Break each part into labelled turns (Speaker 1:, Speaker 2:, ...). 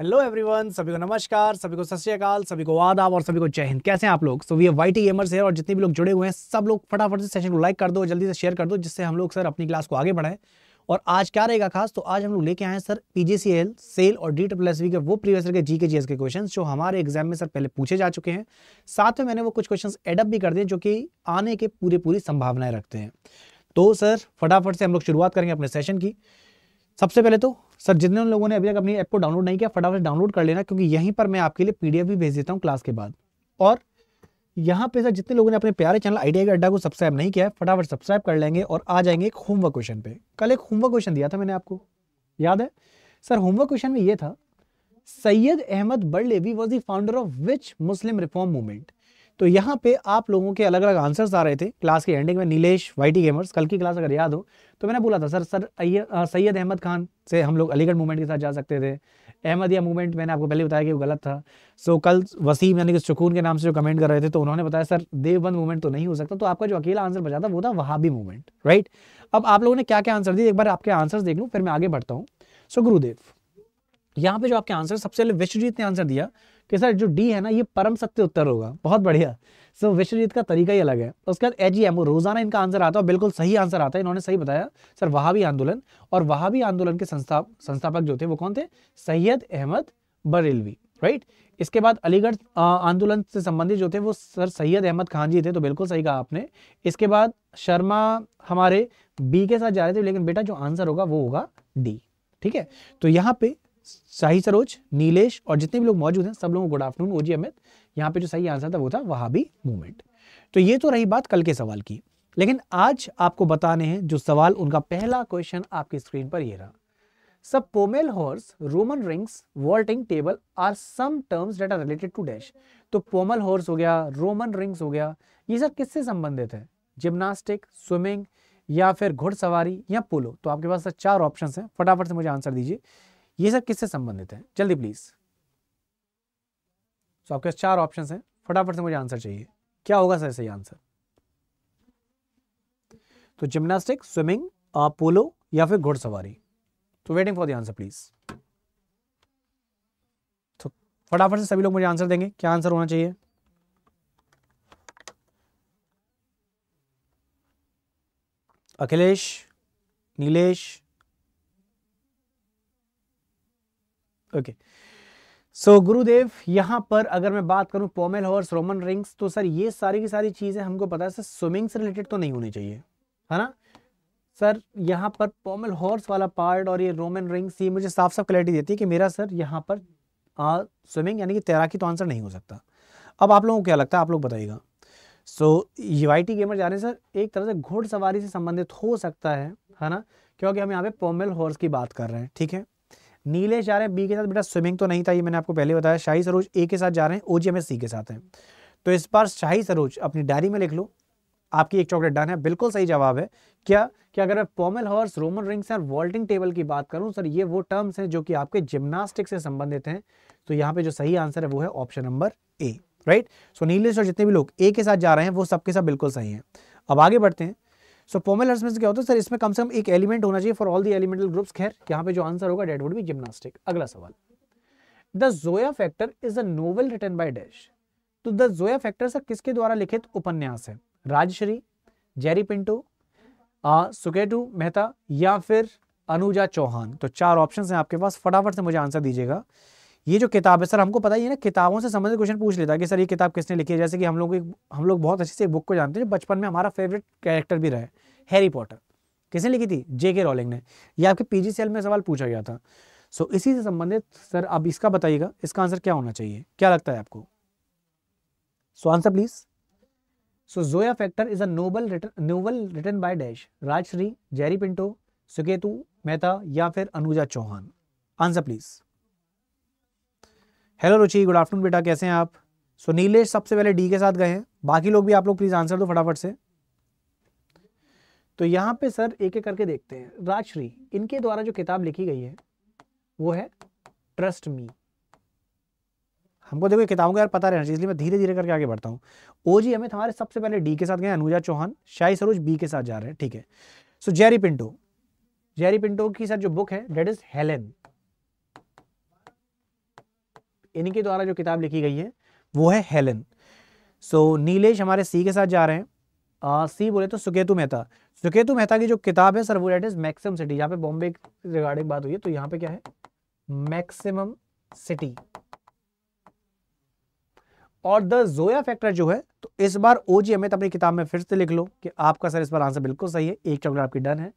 Speaker 1: Hello everyone सभी को नमस्कार सभी को सत सभी को आदाब और सभी को जय हिंद कैसे हैं आप लोग सो वी वाई टी एमर्स है और जितने भी लोग जुड़े हुए हैं सब लोग फटाफट से सेशन को लाइक कर दो जल्दी से शेयर कर दो जिससे हम लोग सर अपनी क्लास को आगे बढ़ाएं और आज क्या रहेगा खास तो आज हम लोग लेके आए हैं सर पीजीसीएल सेल और डी डब्ल्यू एस के वो प्रीवियस के जी के जी के क्वेश्चन जो हमारे एग्जाम में सर पहले पूछे जा चुके हैं साथ में मैंने वो कुछ क्वेश्चन एडअप भी कर दिए जो कि आने के पूरे पूरी संभावनाएं रखते हैं तो सर फटाफट से हम लोग शुरुआत करेंगे अपने सेशन की सबसे पहले तो सर जितने उन लोगों ने अभी तक अपनी ऐप को डाउनलोड नहीं किया फटाफट डाउनलोड कर लेना क्योंकि यहीं पर मैं आपके लिए पीडीएफ भी भेज देता हूँ क्लास के बाद और यहाँ पे सर जितने लोगों ने अपने प्यारे चैनल आइडिया के अड्डा को सब्सक्राइब नहीं किया है फटाफट सब्सक्राइब कर लेंगे और आ जाएंगे एक होमवर्क क्वेश्चन पे कल एक होमवर्क क्वेश्चन दिया था मैंने आपको याद है सर होमवर्क क्वेश्चन में ये था Syed Ahmad Barelvi was the founder of which Muslim reform movement तो यहाँ पे आप लोगों के अलग अलग आंसर्स आ रहे थे क्लास के एंडिंग में नीलेश वाईटी गेमर्स कल की क्लास अगर याद हो तो मैंने बोला था सर सर सैयद अहमद खान से हम लोग अलीगढ़ मूवमेंट के साथ जा सकते थे अहमदिया मूवमेंट मैंने आपको पहले बताया कि वो गलत था सो कल वसीम यानी कि सुकून के नाम से जो कमेंट कर रहे थे तो उन्होंने बताया सर देवबंद मूवमेंट तो नहीं हो सकता तो आपका जो अकेला आंसर बचा था वो था वहाबी मूवमेंट राइट अब आप लोगों ने क्या क्या आंसर दिए एक बार आपके आंसर देख लूँ फिर मैं आगे बढ़ता हूँ सो गुरुदेव यहाँ पे जो आपके आंसर सबसे पहले विश्वजीत ने आंसर दिया कि सर जो डी है ना ये परम सत्य उत्तर होगा बहुत बढ़िया सो so, विश्वजीत का तरीका ही अलग है उसके बाद एच एम रोजाना इनका आंसर आता है बिल्कुल सही आंसर आता है इन्होंने सही बताया सर वहां भी आंदोलन और वहां भी आंदोलन के संस्था संस्थापक जो थे वो कौन थे सैयद अहमद बरेलवी राइट इसके बाद अलीगढ़ आंदोलन से संबंधित जो थे वो सर सैयद अहमद खान जी थे तो बिल्कुल सही कहा आपने इसके बाद शर्मा हमारे बी के साथ जा रहे थे लेकिन बेटा जो आंसर होगा वो होगा डी ठीक है तो यहाँ पे शाही सरोज नीलेश और जितने भी लोग मौजूद हैं सब लोगों को गुड आफ्टरनून ओजी अमित यहाँ पे जो सही आंसर था वो था वहाबी मूवमेंट तो ये तो रही बात कल के सवाल की लेकिन आज आपको बताने हैं जो सवाल उनका पहला क्वेश्चन आपकी स्क्रीन पर ये रहा सब pommel horse Roman rings vaulting table are some terms that are related to dash तो पोमल हॉर्स हो गया रोमन रिंग्स हो गया ये सब किससे संबंधित है जिम्नास्टिक स्विमिंग या फिर घुड़सवारी या पोलो तो आपके पास तो चार ऑप्शंस हैं फटाफट से मुझे आंसर दीजिए ये सब किससे संबंधित है जल्दी प्लीज तो आपके चार ऑप्शन हैं फटाफट से मुझे आंसर चाहिए क्या होगा सर सही आंसर तो जिम्नास्टिक स्विमिंग पोलो या फिर घुड़सवारी तो waiting for the answer please तो फटाफट से सभी लोग मुझे आंसर देंगे क्या आंसर होना चाहिए अखिलेश नीलेश ओके सो गुरुदेव यहाँ पर अगर मैं बात करूँ पोमेल हॉर्स रोमन रिंग्स तो सर ये सारी की सारी चीज़ें हमको पता है सर स्विमिंग से रिलेटेड तो नहीं होनी चाहिए है ना सर यहाँ पर पोमेल हॉर्स वाला पार्ट और ये रोमन रिंग्स ये मुझे साफ साफ क्लैरिटी देती है कि मेरा सर यहाँ पर स्विमिंग यानी कि तैराकी तो आंसर नहीं हो सकता अब आप लोगों को क्या लगता है आप लोग बताइएगा सो वाई टी गेमर जा रहे हैं सर एक तरह से घोड़सवारी से संबंधित हो सकता है है ना क्योंकि हम यहाँ पे पोमेल हॉर्स की बात कर रहे हैं ठीक है नीलेश जा रहे हैं बी के साथ बेटा स्विमिंग तो नहीं था ये मैंने आपको पहले बताया शाही सरोज ए के साथ जा रहे हैं ओजी एम सी के साथ हैं तो इस बार शाही सरोज अपनी डायरी में लिख लो आपकी एक चॉकलेट डन है बिल्कुल सही जवाब है क्या कि अगर मैं पॉमल हॉर्स रोमन रिंग्स और वॉल्टिंग टेबल की बात करूं सर ये वो टर्म्स हैं जो कि आपके जिम्नास्टिक से संबंधित हैं तो यहाँ पे जो सही आंसर है वो है option number A right so Nilesh और जितने भी लोग ए के साथ जा रहे हैं वो सबके साथ बिल्कुल सही है अब आगे बढ़ते हैं सो पोमेल हर्समेंस क्या होता है सर इसमें कम से कम एक एलिमेंट होना चाहिए for all the elemental groups खैर यहाँ पे जो आंसर होगा डेट वुड बी जिमनास्टिक अगला सवाल the Zoya factor is a novel written by dash तो द जोया फैक्टर सर किसके द्वारा लिखित उपन्यास है राजश्री जेरी पिंटो सुकेटू मेहता या फिर अनुजा चौहान तो चार ऑप्शन हैं आपके पास फटाफट से मुझे आंसर दीजिएगा ये जो किताब है सर हमको पता ही है ना किताबों से संबंधित क्वेश्चन पूछ लेता है कि सर ये किताब किसने लिखी है जैसे कि हम लोग हम लोग बहुत अच्छे से बुक को जानते हैं बचपन में हमारा फेवरेट कैरेक्टर भी रहा है हैरी पॉटर किसने लिखी थी जे के रॉलिंग ने ये आपके पीजी सेल में सवाल पूछा गया था सो इसी से संबंधित सर अब इसका बताइएगा इसका आंसर क्या होना चाहिए क्या लगता है आपको so answer please so Zoya factor is a noble novel written by dash Rajshree Jerry Pinto Suketu Mehta या फिर Anuja Chauhan answer please hello Ruchi good afternoon बेटा कैसे हैं आप सो so, नीलेश सबसे पहले डी के साथ गए हैं बाकी लोग भी आप लोग प्लीज आंसर दो फटाफट से तो यहाँ पे सर एक एक करके देखते हैं राजश्री इनके द्वारा जो किताब लिखी गई है वो है ट्रस्ट मी हमको देखो किताबों का यार पता रहना चाहिए इसलिए मैं धीरे धीरे करके आगे बढ़ता हूँ ओ जी अमित हमारे सबसे पहले डी के साथ गए अनुजा चौहान शाही सरोज बी के साथ जा रहे हैं ठीक है सो जेरी पिंटो जेरी पिंटो की सर जो बुक है डेट इज हेलेन इनके द्वारा जो किताब लिखी गई है वो है हेलेन सो so, नीलेश हमारे सी के साथ जा रहे हैं सी बोले तो सुकेतु मेहता सुकेतु मेहता की जो किताब है सर वो डेट इज मैक्सिमम सिटी यहाँ पे बॉम्बे रिगार्डिंग बात हुई है तो यहाँ पे क्या है मैक्सिमम सिटी और द जोया फैक्टर जो है तो इस बार ओ जी अमित अपनी किताब में फिर से लिख लो कि आपका सर इस बार आंसर बिल्कुल सही है एक चैप्टर आपकी डन है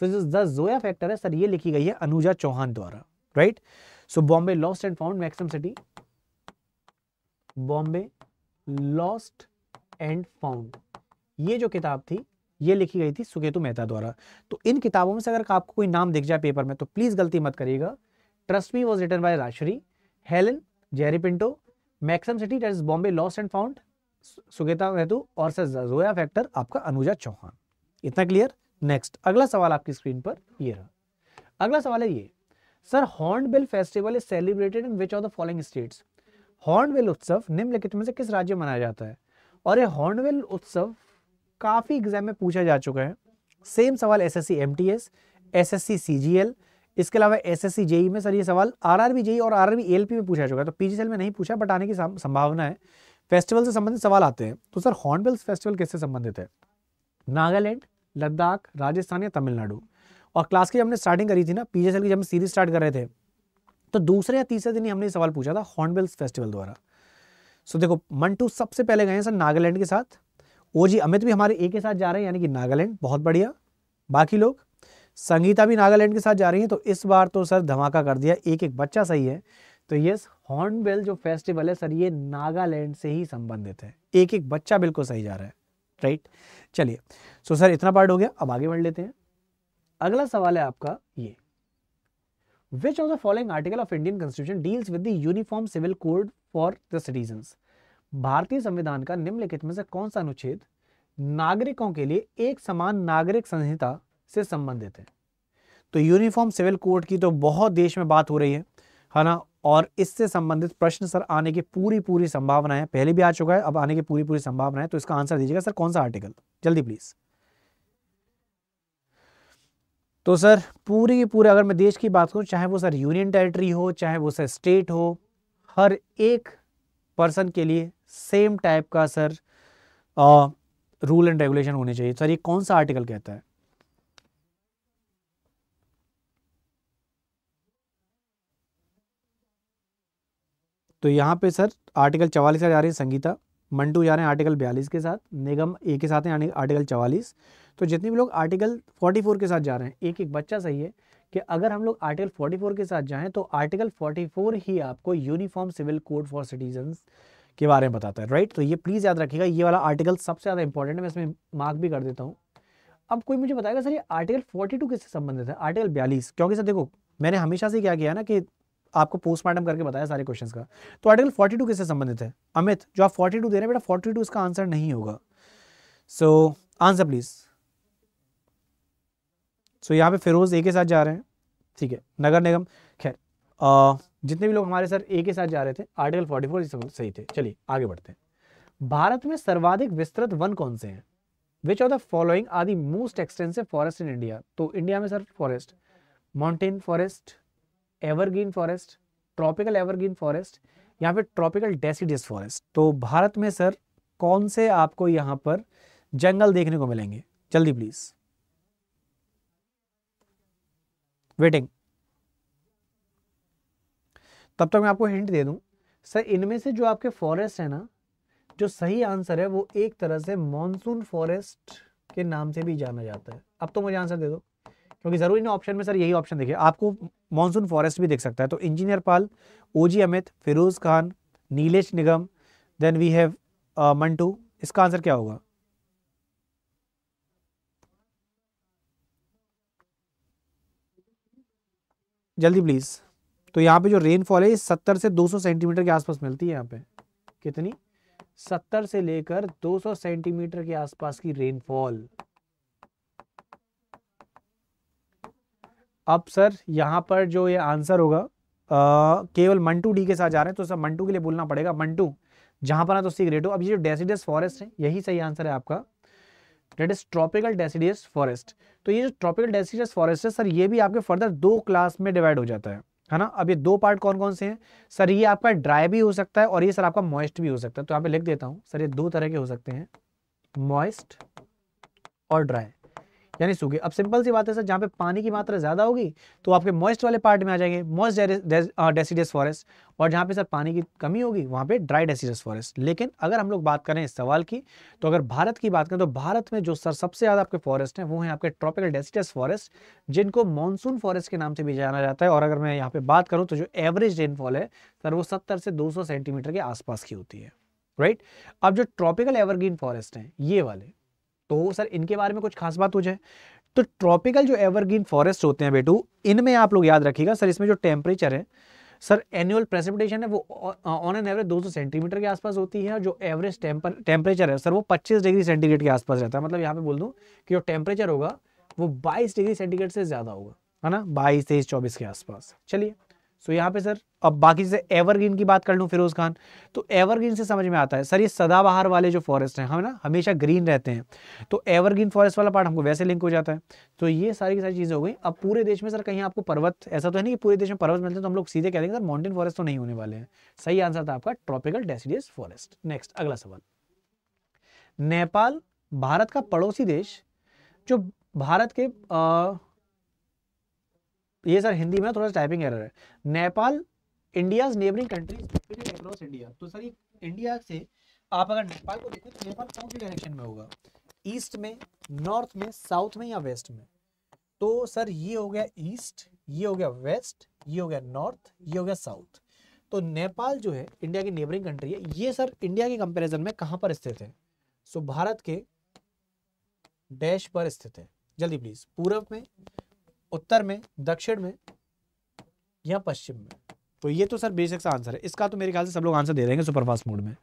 Speaker 1: so so, the Zoya factor है सर ये लिखी गई है अनुजा चौहान द्वारा right so Bombay lost and found maximum city Bombay lost and found ये जो किताब थी ये लिखी गई थी सुकेतु मेहता द्वारा तो इन किताबों में से अगर आपको कोई नाम दिख जाए पेपर में तो प्लीज़ गलती मत करिएगा trust me was written by राशरी Helen Jerry Pinto maximum city that is Bombay lost and found Suketu Mehta और सर जोया फैक्टर आपका अनुजा चौहान इतना क्लियर नेक्स्ट अगला सवाल आपकी स्क्रीन पर ये रहा अगला सवाल है ये sir hornbill festival is celebrated in which of the following states hornbill उत्सव निम्नलिखित में से किस राज्य में मनाया जाता है और ये हॉर्नबिल उत्सव काफ़ी एग्जाम में पूछा जा चुका है सेम सवाल S S C M T S S S C C G L इसके अलावा एस एस सी जेई में सर ये सवाल आर आर बी जेई और R R B L P में पूछा चुका है तो पी जी एल में नहीं पूछा बट आने की संभावना है फेस्टिवल से संबंधित सवाल आते हैं तो सर हॉर्नबिल्स फेस्टिवल किससे संबंधित है नागालैंड लद्दाख राजस्थान या तमिलनाडु और क्लास की जब हमने स्टार्टिंग करी थी ना पी की जब हम सीरीज स्टार्ट कर रहे थे तो दूसरे या तीसरे दिन ही हमने सवाल पूछा था हॉर्नबिल्स फेस्टिवल द्वारा सो देखो मंटू सबसे पहले गए हैं सर नागालैंड के साथ ओ जी अमित भी हमारे ए के साथ जा रहे हैं यानी कि नागालैंड बहुत बढ़िया बाकी लोग संगीता भी नागालैंड के साथ जा रही हैं तो इस बार तो सर धमाका कर दिया एक एक बच्चा सही है तो यस हॉर्नबेल जो फेस्टिवल है सर ये नागालैंड से ही संबंधित है एक एक बच्चा बिल्कुल सही जा रहा है राइट चलिए सो सर इतना पार्ट हो गया अब आगे बढ़ लेते हैं अगला सवाल है आपका ये which of the following article of Indian constitution deals with the uniform civil code for the citizens भारतीय संविधान का निम्नलिखित में से कौन सा अनुच्छेद नागरिकों के लिए एक समान नागरिक संहिता से संबंधित है तो यूनिफॉर्म सिविल कोड की तो बहुत देश में बात हो रही है है ना और इससे संबंधित प्रश्न सर आने की पूरी पूरी संभावना है पहले भी आ चुका है अब आने की पूरी पूरी संभावना है तो इसका आंसर दीजिएगा सर कौन सा आर्टिकल जल्दी प्लीज तो सर पूरी की पूरी अगर मैं देश की बात करूं चाहे वो सर यूनियन टेरिटरी हो चाहे वो सर स्टेट हो हर एक पर्सन के लिए सेम टाइप का सर रूल एंड रेगुलेशन होने चाहिए सर ये कौन सा आर्टिकल कहता है तो यहाँ पे सर आर्टिकल चवालीस जा रही है संगीता मंटू जा रहे हैं आर्टिकल बयालीस के साथ निगम ए के साथ हैं आर्टिकल चवालीस तो जितने भी लोग आर्टिकल फोर्टी फोर के साथ जा रहे हैं एक एक बच्चा सही है कि अगर हम लोग आर्टिकल फोर्टी फोर के साथ जाएं तो आर्टिकल फोर्टी फोर ही आपको uniform civil code for citizen के बारे में बताता है राइट तो ये प्लीज़ याद रखिएगा ये वाला आर्टिकल सबसे ज़्यादा इंपॉर्टेंट है मैं इसमें मार्क भी कर देता हूँ अब कोई मुझे बताएगा सर ये आर्टिकल 42 किससे संबंधित है आर्टिकल बयालीस क्योंकि सर देखो मैंने हमेशा से क्या किया ना कि आपको पोस्टमार्टम करके बताया सारे क्वेश्चंस का तो आर्टिकल 42 किससे संबंधित है अमित जो आप 42 दे रहे हैं बेटा 42 इसका आंसर नहीं होगा सो आंसर प्लीज सो यहाँ पे फिरोज ए के साथ जा रहे हैं ठीक है नगर निगम खैर जितने भी लोग हमारे सर ए के साथ जा रहे थे आर्टिकल 44 सही थे चलिए आगे बढ़ते हैं भारत में सर्वाधिक विस्तृत वन कौन से हैं which of the following are the most extensive forest in India तो इंडिया में sir forest mountain forest evergreen forest tropical evergreen forest या फिर ट्रॉपिकल डेसीडियस फॉरेस्ट तो भारत में सर कौन से आपको यहाँ पर जंगल देखने को मिलेंगे जल्दी प्लीज वेटिंग तब तक मैं आपको हिंट दे दूं सर इनमें से जो आपके फॉरेस्ट है ना जो सही आंसर है वो एक तरह से मानसून फॉरेस्ट के नाम से भी जाना जाता है अब तो मुझे आंसर दे दो क्योंकि ज़रूरी ना ऑप्शन में सर यही ऑप्शन देखिए आपको मानसून फॉरेस्ट भी देख सकता है तो engineer Pal O G Amit Firoz Khan Nilesh Nigam then we have Mantu इसका आंसर क्या होगा जल्दी प्लीज़ तो यहाँ पे जो रेनफॉल है सत्तर से दो सेंटीमीटर के आसपास मिलती है यहाँ पे कितनी सत्तर से लेकर दो सेंटीमीटर के आसपास की रेनफॉल अब सर यहाँ पर जो ये आंसर होगा केवल मंटू डी के साथ जा रहे हैं तो सर मंटू के लिए बोलना पड़ेगा मंटू जहां पर ना तो सी हो अब ये जो डेसीडियस फॉरेस्ट है यही सही आंसर है आपका that is tropical deciduous forest तो ये जो ट्रॉपिकल डेसीडियस फॉरेस्ट है सर ये भी आपके फर्दर दो क्लास में डिवाइड हो जाता है है ना अब ये दो पार्ट कौन कौन से हैं सर ये आपका ड्राई भी हो सकता है और ये सर आपका मॉइस्ट भी हो सकता है तो यहाँ पे लिख देता हूँ सर ये दो तरह के हो सकते हैं मॉइस्ट और ड्राई यानी सूखे अब सिंपल सी बात है सर जहाँ पे पानी की मात्रा ज़्यादा होगी तो आपके मॉइस्ट वाले पार्ट में आ जाएंगे मॉइस्ट डेसीडियस फॉरेस्ट और जहाँ पे सर पानी की कमी होगी वहाँ पे ड्राई डेसीडियस फॉरेस्ट लेकिन अगर हम लोग बात करें इस सवाल की तो अगर भारत की बात करें तो भारत में जो सर सबसे ज़्यादा आपके फॉरेस्ट हैं वो हैं आपके ट्रॉपिकल डेसीडियस फॉरेस्ट जिनको मानसून फॉरेस्ट के नाम से भी जाना जाता है और अगर मैं यहाँ पे बात करूँ तो जो एवरेज रेनफॉल है सर वो सत्तर से दो सेंटीमीटर के आसपास की होती है राइट right? अब जो ट्रॉपिकल एवरग्रीन फॉरेस्ट हैं ये वाले तो सर इनके बारे में कुछ खास बात हो जाए तो ट्रॉपिकल जो एवरग्रीन फॉरेस्ट होते हैं बेटू इनमें आप लोग याद रखिएगा सर इसमें जो टेम्परेचर है सर एनुअल प्रेसिपिटेशन है वो ऑन एन एवरेज 200 सेंटीमीटर के आसपास होती है और जो एवरेज टेम्परेचर है सर वो 25 डिग्री सेंटीग्रेड के आसपास रहता है मतलब यहाँ पे बोल दूँ कि जो टेम्परेचर होगा वो 22 डिग्री सेंटीग्रेड से ज़्यादा होगा है ना बाईस तेईस चौबीस के आसपास चलिए सो यहाँ पे सर अब बाकी से एवरग्रीन की बात कर लूँ फिरोज खान तो एवरग्रीन से समझ में आता है सर ये सदाबहार वाले जो फॉरेस्ट हैं हम ना हमेशा ग्रीन रहते हैं तो एवरग्रीन फॉरेस्ट वाला पार्ट हमको वैसे लिंक हो जाता है तो ये सारी की सारी चीज़ें हो गई अब पूरे देश में सर कहीं आपको पर्वत ऐसा तो है ना कि पूरे देश में पर्वत मिलते हैं तो हम लोग सीधे कह देंगे सर माउंटेन फॉरेस्ट तो नहीं होने वाले हैं सही आंसर था आपका ट्रॉपिकल डेसीडियस फॉरेस्ट नेक्स्ट अगला सवाल नेपाल भारत का पड़ोसी देश जो भारत के आ, ये सर हिंदी में ना थोड़ा सा टाइपिंग एरर है Nepal India's neighbouring countries across India तो सर इंडिया से आप अगर नेपाल को देखें तो नेपाल कौन से डायरेक्शन में होगा ईस्ट में नॉर्थ में साउथ में या वेस्ट में तो सर ये हो गया ईस्ट ये हो गया वेस्ट ये हो गया नॉर्थ ये हो गया साउथ तो नेपाल जो है इंडिया की नेबरिंग कंट्री है ये सर इंडिया के कंपैरिजन में कहां पर स्थित है सो भारत के डैश पर स्थित है जल्दी प्लीज पूरब में उत्तर में दक्षिण में या पश्चिम में तो ये तो सर बेसिक सा आंसर है इसका तो मेरे ख्याल से सब लोग आंसर दे देंगे सुपरफास्ट मोड में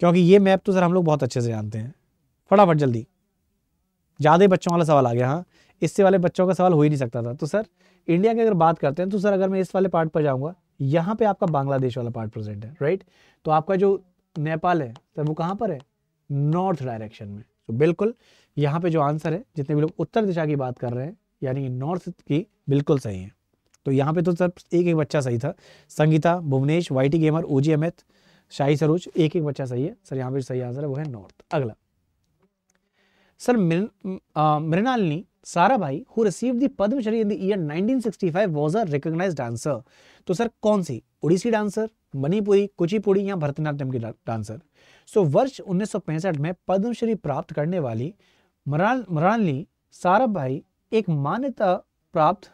Speaker 1: क्योंकि ये मैप तो सर हम लोग बहुत अच्छे से जानते हैं फटाफट जल्दी ज़्यादा बच्चों वाला सवाल आ गया हाँ इससे वाले बच्चों का सवाल हो ही नहीं सकता था तो सर इंडिया की अगर बात करते हैं तो सर अगर मैं इस वाले पार्ट पर जाऊँगा यहाँ पे आपका बांग्लादेश वाला पार्ट प्रेजेंट है राइट तो आपका जो नेपाल है सर वो कहाँ पर है नॉर्थ डायरेक्शन में तो बिल्कुल यहाँ पे जो आंसर है जितने भी लोग उत्तर दिशा की बात कर रहे हैं यानी नॉर्थ की बिल्कुल सही है तो यहाँ पे तो सर एक एक बच्चा सही था Sangeeta Bhuvnesh YT gamer OG Amit Shahi Saroj एक एक बच्चा सही है सर यहाँ पे सही आंसर है वो है नॉर्थ अगला sir Mrinalini Sarabhai who receive the Padmashri in the year 1965 was a recognized dancer तो सर कौन सी ओडिसी डांसर मणिपुरी कुचिपुड़ी या भरतनाट्यम की डांसर सो so, वर्ष 1965 में पद्मश्री प्राप्त करने वाली मृणालिनी भाई एक मान्यता प्राप्त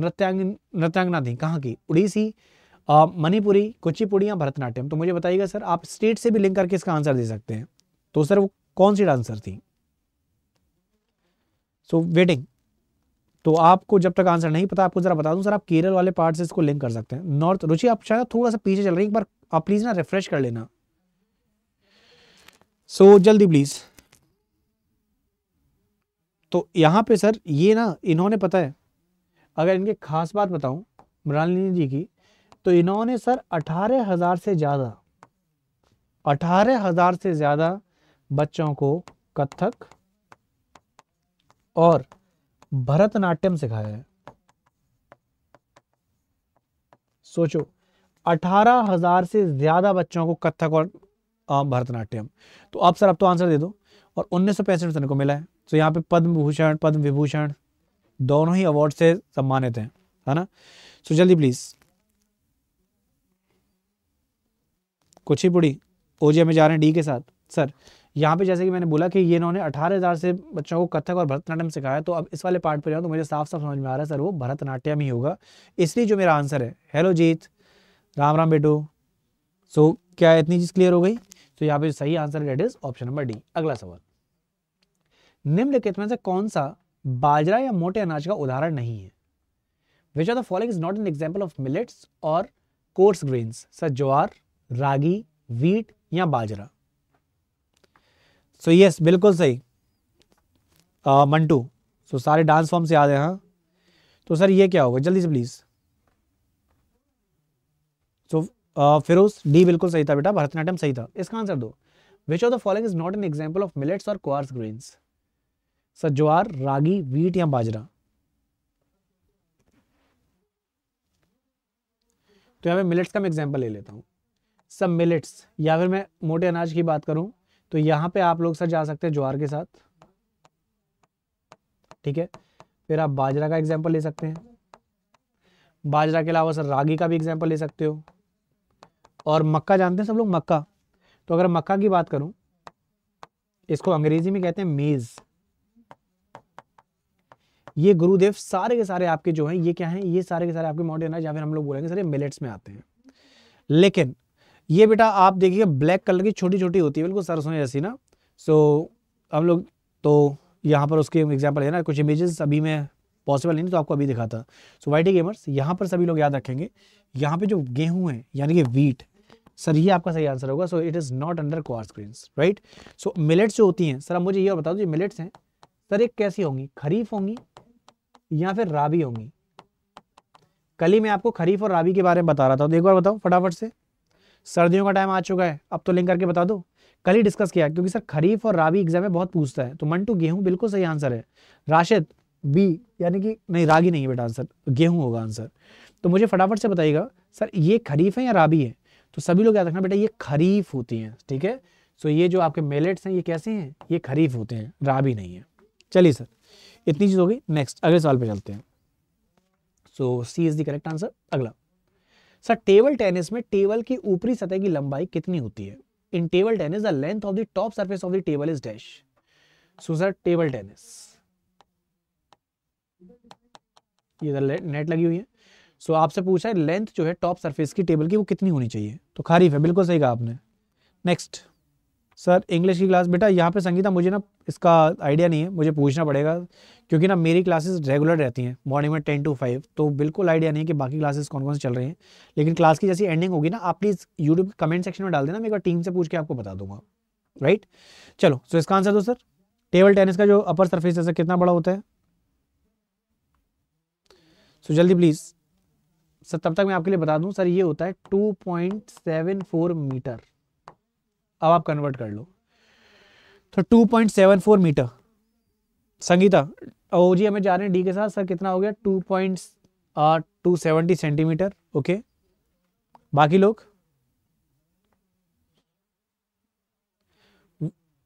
Speaker 1: नृत्यांग नृत्यांगना थी कहाँ की उड़ीसी मणिपुरी कुचिपुड़ी या भरतनाट्यम तो मुझे बताइएगा सर आप स्टेट से भी लिंक करके इसका आंसर दे सकते हैं तो सर वो कौन सी डांसर थी सो so, वेटिंग तो आपको जब तक आंसर नहीं पता आपको जरा बता दूं सर आप केरल वाले पार्ट से इसको लिंक कर सकते हैं नॉर्थ रुचि आप शायद थोड़ा सा पीछे चल रही है एक बार आप प्लीज ना रिफ्रेश कर लेना सो so, जल्दी प्लीज़ तो यहाँ पे सर ये ना इन्होंने पता है अगर इनके खास बात बताऊं मृणालिनी जी की तो इन्होंने सर अठारह हज़ार से ज़्यादा अठारह हज़ार से ज़्यादा बच्चों को कथक और भरतनाट्यम सिखाया है सोचो अठारह हजार से ज्यादा बच्चों को कथक और भरतनाट्यम तो आप सर आप तो आंसर दे दो और उन्नीस सौ पैंसठ को मिला है तो यहाँ पे पद्म भूषण पद्म विभूषण दोनों ही अवार्ड से सम्मानित हैं है ना सो जल्दी प्लीज़ कुछ ही पुड़ी ओजे में जा रहे हैं डी के साथ सर यहाँ पे जैसे कि मैंने बोला कि ये इन्होंने अठारह हज़ार से बच्चों को कथक और भरतनाट्यम सिखाया तो अब इस वाले पार्ट पर जाओ तो मुझे साफ साफ समझ में आ रहा है सर वो भरतनाट्यम ही होगा इसलिए जो मेरा आंसर है हेलो जीत राम राम बेटो सो so, क्या इतनी चीज़ क्लियर हो गई तो यहाँ पे सही answer that is option number D अगला सवाल निम्नलिखित में से कौन सा बाजरा या मोटे अनाज का उदाहरण नहीं है which are the following is not an example of millets और coarse grains sir jowar ragi wheat या bajra so so, yes yes, बिल्कुल सही मंटू सो so, सारे डांस फॉर्म से याद है हाँ तो सर ये क्या होगा जल्दी से please so so, Firoz D बिल्कुल सही था बेटा भरतनाट्यम सही था इसका आंसर दो which of the following is not an example of millets और coarse grains sir jowar ragi wheat या बाजरा तो यहां मिलेट्स का मैं एग्जांपल ले लेता हूं सब मिलेट्स या फिर मैं मोटे अनाज की बात करूं तो यहां पे आप लोग सर जा सकते हैं ज्वार के साथ ठीक है फिर आप बाजरा का एग्जाम्पल ले सकते हैं बाजरा के अलावा सर रागी का भी एग्जाम्पल ले सकते हो और मक्का जानते हैं सब लोग मक्का तो अगर मक्का की बात करूं इसको अंग्रेजी में कहते हैं मेज़ ये गुरुदेव सारे के सारे आपके जो हैं ये क्या हैं ये सारे के सारे आपके मॉडर्न है या फिर हम लोग बोलेंगे सर मिलेट्स में आते हैं लेकिन ये बेटा आप देखिए ब्लैक कलर की छोटी छोटी होती है बिल्कुल सरसों जैसी ना सो हम लोग तो यहाँ पर उसके एग्जाम्पल है ना कुछ इमेजेस अभी मैं पॉसिबल नहीं तो आपको अभी दिखाता सो वाइटी गेमर्स यहाँ पर सभी लोग याद रखेंगे यहाँ पे जो गेहूं है यानी कि वीट सर ये आपका सही आंसर होगा so it is not under coarse grain right so millets जो होती हैं सर आप मुझे ये और बता दो मिलेट्स हैं सर एक कैसी होंगी खरीफ होंगी या फिर राबी होंगी कल ही मैं आपको खरीफ और राबी के बारे में बता रहा था तो एक बार बताओ फटाफट से सर्दियों का टाइम आ चुका है अब तो लिंक करके बता दो कल ही डिस्कस किया क्योंकि सर खरीफ और राबी एग्जाम में बहुत पूछता है तो मंटू गेहूं बिल्कुल सही आंसर है राशिद बी यानी कि नहीं रागी नहीं है बेटा आंसर गेहूं होगा आंसर तो मुझे फटाफट से बताइएगा सर ये खरीफ है या राबी है तो सभी लोग याद रखना बेटा ये खरीफ होती है ठीक है सो ये जो आपके मेलेट्स हैं ये कैसे हैं ये खरीफ होते हैं राबी नहीं है चलिए सर इतनी चीज़ हो गई नेक्स्ट अगले सवाल पे चलते हैं so C is the correct answer अगला सर टेबल टेनिस में टेबल की ऊपरी सतह की लंबाई कितनी होती है in table tennis the length of the top surface of the table is dash so sir table tennis ये नेट लगी हुई है सो so, आपसे पूछा है लेंथ जो है टॉप सरफेस की टेबल की वो कितनी होनी चाहिए तो खारीफ है बिल्कुल सही कहा आपने नेक्स्ट सर इंग्लिश की क्लास बेटा यहाँ पे संगीता मुझे ना इसका आइडिया नहीं है मुझे पूछना पड़ेगा क्योंकि ना मेरी क्लासेस रेगुलर रहती हैं मॉर्निंग में टेन टू फाइव तो बिल्कुल आइडिया नहीं है कि बाकी क्लासेस कौन कौन से चल रही हैं लेकिन क्लास की जैसी एंडिंग होगी ना आप प्लीज़ यूट्यूब कमेंट सेक्शन में डाल देना मैं एक बार टीम से पूछ के आपको बता दूंगा राइट चलो सो इसका आंसर दो सर टेबल टेनिस का जो अपर सरफेस जैसे कितना बड़ा होता है सो जल्दी प्लीज़ सर तब तक मैं आपके लिए बता दूँ सर ये होता है टू मीटर अब आप कन्वर्ट कर लो तो two point seven four meter Sangeeta O G हमें जा रहे हैं डी के साथ सर कितना हो गया two point two seventy centimeter okay बाकी लोग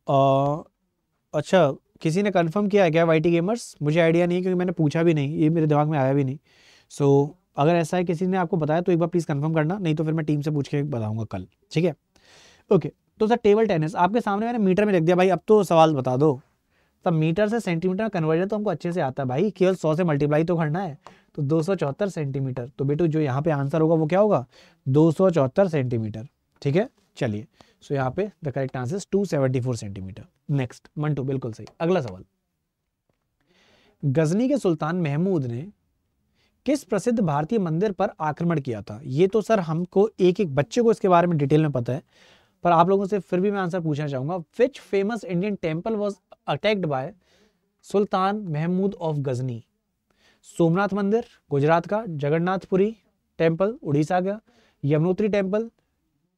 Speaker 1: आ, अच्छा किसी ने कंफर्म किया है क्या वाई टी गेमर्स मुझे आइडिया नहीं है क्योंकि मैंने पूछा भी नहीं ये मेरे दिमाग में आया भी नहीं सो so, अगर ऐसा है किसी ने आपको बताया तो एक बार प्लीज़ कंफर्म करना नहीं तो फिर मैं टीम से पूछ के बताऊंगा कल ठीक है ओके तो सर टेबल टेनिस आपके सामने मैंने मीटर में रख दिया भाई अब तो सवाल बता दो सर मीटर से सेंटीमीटर में कन्वर्जन तो हमको अच्छे से आता है भाई केवल सौ से मल्टीप्लाई तो करना है तो दो सेंटीमीटर तो बेटू जो यहाँ पे आंसर होगा वो क्या होगा दो सेंटीमीटर ठीक है चलिए सो यहाँ पे the correct answer is 274 centimeter next Mantu बिल्कुल सही अगला सवाल गजनी के सुल्तान महमूद ने किस प्रसिद्ध भारतीय मंदिर पर आक्रमण किया था ये तो सर हमको एक एक बच्चे को इसके बारे में डिटेल में पता है पर आप लोगों से फिर भी मैं आंसर पूछना चाहूंगा which famous Indian temple was attacked by Sultan Mahmud of Ghazni Somnath मंदिर गुजरात का जगन्नाथपुरी टेम्पल उड़ीसा का यमुनोत्री टेम्पल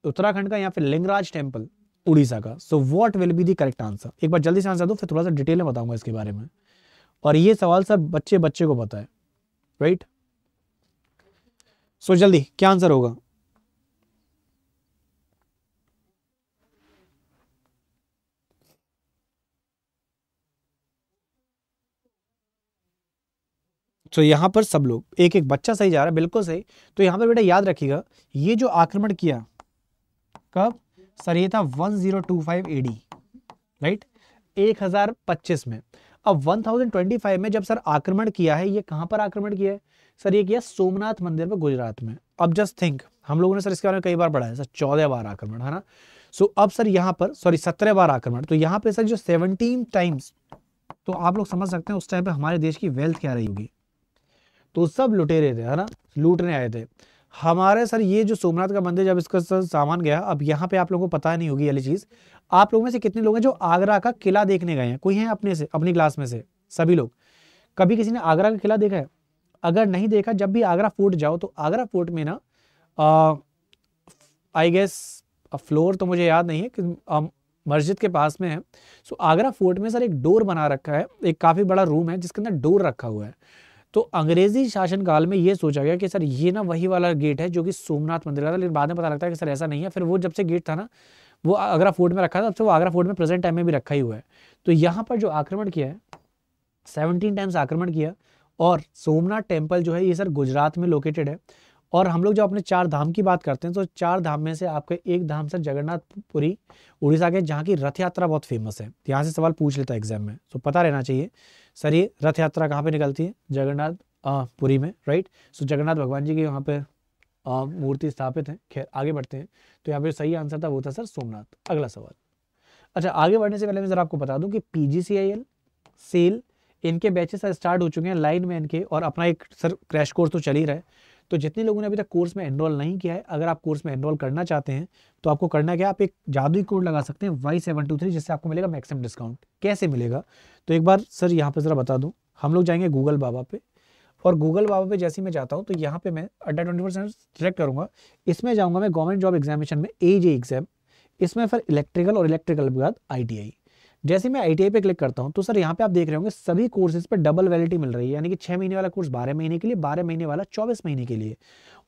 Speaker 1: उत्तराखंड का या फिर लिंगराज टेम्पल उड़ीसा का so what will be the correct answer एक बार जल्दी से आंसर दो फिर थोड़ा सा डिटेल में बताऊंगा इसके बारे में और ये सवाल सर बच्चे बच्चे को पता है राइट सो जल्दी क्या आंसर होगा तो यहाँ पर सब लोग एक एक बच्चा सही जा रहा है बिल्कुल सही तो यहाँ पर बेटा याद रखिएगा ये जो आक्रमण किया कब सर ये था 1025 जीरो एडी राइट 1025 में अब 1025 में जब सर आक्रमण किया है ये कहाँ पर आक्रमण किया है सर ये किया सोमनाथ मंदिर पर गुजरात में अब जस्ट थिंक हम लोगों ने सर इसके बारे में कई बार पढ़ा है सर चौदह बार आक्रमण है ना सो अब सर यहाँ पर सॉरी सत्रह बार आक्रमण तो यहाँ पे सर जो सेवनटीन टाइम्स तो आप लोग समझ सकते हैं उस टाइम पे हमारे देश की वेल्थ क्या रही होगी तो सब लुटेरे थे है ना लूटने आए थे हमारे सर ये जो सोमनाथ का मंदिर जब इसका सर सामान गया अब यहाँ पे आप लोगों को पता नहीं होगी अली चीज़ आप लोगों में से कितने लोग हैं जो आगरा का किला देखने गए हैं कोई है अपने से अपनी क्लास में से सभी लोग कभी किसी ने आगरा का किला देखा है अगर नहीं देखा जब भी आगरा फोर्ट जाओ तो आगरा फोर्ट में ना आई गेस फ्लोर तो मुझे याद नहीं है कि मस्जिद के पास में है सो आगरा फोर्ट में सर एक डोर बना रखा है एक काफ़ी बड़ा रूम है जिसके अंदर डोर रखा हुआ है तो अंग्रेजी शासनकाल में ये सोचा गया कि सर ये ना वही वाला गेट है जो कि सोमनाथ मंदिर का था लेकिन बाद में पता लगता है कि सर ऐसा नहीं है फिर वो जब से गेट था ना वो आगरा फोर्ट में रखा था तब से वो आगरा फोर्ट में प्रेजेंट टाइम में भी रखा ही हुआ है तो यहाँ पर जो आक्रमण किया है सेवनटीन टाइम्स आक्रमण किया और सोमनाथ टेम्पल जो है ये सर गुजरात में लोकेटेड है और हम लोग जब अपने चार धाम की बात करते हैं तो चार धाम में से आपके एक धाम सर जगन्नाथपुरी उड़ीसा के जहाँ की रथ यात्रा बहुत फेमस है यहाँ से सवाल पूछ लेता है एग्जाम में तो पता रहना चाहिए सर ये रथ यात्रा कहाँ पे निकलती है जगन्नाथ पुरी में राइट सो जगन्नाथ भगवान जी की वहाँ पे मूर्ति स्थापित है खैर आगे बढ़ते हैं तो यहाँ पे सही आंसर था वो था सर सोमनाथ अगला सवाल अच्छा आगे बढ़ने से पहले मैं जरा आपको बता दूं कि पीजीसीआईएल सेल इनके बैचेस स्टार्ट हो चुके हैं लाइन में इनके और अपना एक सर क्रैश कोर्स तो चल ही रहा है तो जितने लोगों ने अभी तक कोर्स में एनरोल नहीं किया है अगर आप कोर्स में एनरोल करना चाहते हैं तो आपको करना क्या आप एक जादुई कोड लगा सकते हैं वाई सेवन टू थ्री जिससे आपको मिलेगा मैक्सिमम डिस्काउंट कैसे मिलेगा तो एक बार सर यहाँ पर ज़रा बता दूँ हम लोग जाएंगे गूगल बाबा पे और गूगल बाबा पे जैसे मैं जाता हूँ तो यहाँ पे मैं अड्डा ट्वेंटी परसेंट सेलेक्ट करूँगा इसमें जाऊँगा मैं गवर्नमेंट जॉब एग्जामिनेशन में ए एग्ज़ाम इसमें फिर इलेक्ट्रिकल और इलेक्ट्रिकल के बाद आई जैसे मैं आई पे क्लिक करता हूँ तो सर यहाँ पे आप देख रहे होंगे सभी कोर्सेज पे डबल वैलिडिटी मिल रही है यानी कि छह महीने वाला कोर्स बारह महीने के लिए बारह महीने वाला चौबीस महीने के लिए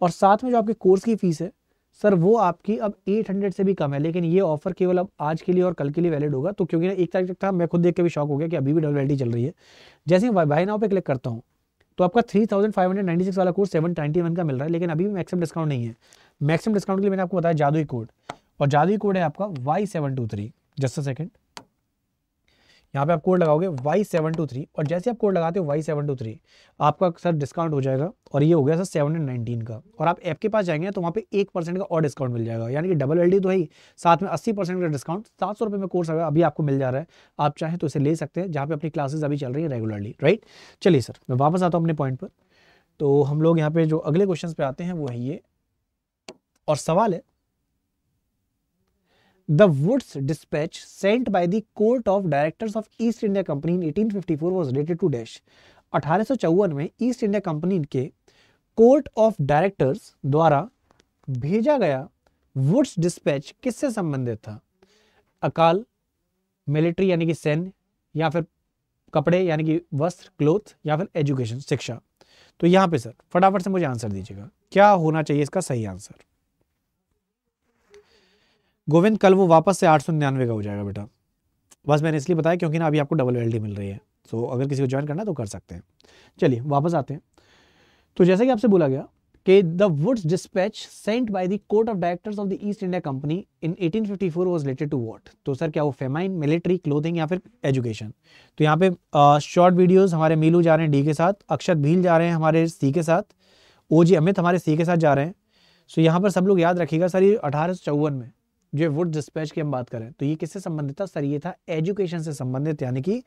Speaker 1: और साथ में जो आपके कोर्स की फीस है सर वो आपकी अब 800 से भी कम है लेकिन ये ऑफर केवल अब आज के लिए और कल के लिए वैलिड होगा तो क्योंकि ना एक तारीख तक था मैं खुद देख के भी शॉक हो गया कि अभी भी डबल वैलिडिटी चल रही है जैसे मैं बाई नाव पे क्लिक करता हूँ तो आपका 3596 वाला कोर्स 721 का मिल रहा है लेकिन अभी भी मैक्सिमम डिस्काउंट नहीं है मैक्सिमम डिस्काउंट के लिए मैंने आपको बताया जादुई कोड और जादुई कोड है आपका Y seven two three just a second यहाँ पे आप कोड लगाओगे वाई सेवन टू थ्री और जैसे आप कोड लगाते हो वाई सेवन टू थ्री आपका सर डिस्काउंट हो जाएगा और ये हो गया सर सेवन एंड नाइनटीन का और आप ऐप के पास जाएंगे तो वहाँ पे एक परसेंट का और डिस्काउंट मिल जाएगा यानी कि डबल एल तो है ही साथ में अस्सी परसेंट का डिस्काउंट सात सौ रुपये में कोर्स अगर अभी आपको मिल जा रहा है आप चाहें तो इसे ले सकते हैं जहाँ पे अपनी क्लासेज अभी चल रही है रेगुलरली राइट चलिए सर मैं वापस आता हूँ अपने पॉइंट पर तो हम लोग यहाँ पे जो अगले क्वेश्चन पे आते हैं वो है ये और सवाल है the Woods dispatch sent by the Court of Directors of East India Company in 1854 was related to dash. 1854 में ईस्ट इंडिया कंपनी के कोर्ट ऑफ डायरेक्टर्स द्वारा भेजा गया वुड्स डिस्पैच किससे संबंधित था अकाल मिलिट्री यानी कि सैन्य या फिर कपड़े यानी कि वस्त्र क्लोथ या फिर एजुकेशन शिक्षा तो यहाँ पे सर फटाफट से मुझे आंसर दीजिएगा क्या होना चाहिए इसका सही आंसर गोविंद कल वो वापस से आठ सौ निन्यानवे का हो जाएगा बेटा बस मैंने इसलिए बताया क्योंकि ना अभी आपको डबल एल मिल रही है सो अगर किसी को ज्वाइन करना तो कर सकते हैं चलिए वापस आते हैं तो जैसा कि आपसे बोला गया कि the Woods dispatch sent by the court of directors of the East India company in 1854 was related to what तो सर क्या वो फेमाइन मिलिट्री क्लोथिंग या फिर एजुकेशन तो यहाँ पे शॉर्ट वीडियोज हमारे मीलू जा रहे हैं डी के साथ अक्षर भील जा रहे हैं हमारे सी के साथ ओ जी अमित हमारे सी के साथ जा रहे हैं सो so, यहाँ पर सब लोग याद रखिएगा सर ये अठारह में जो वुड डिस्पैच की हम बात करें तो ये किससे संबंधित था सर ये था एजुकेशन से संबंधित यानी कि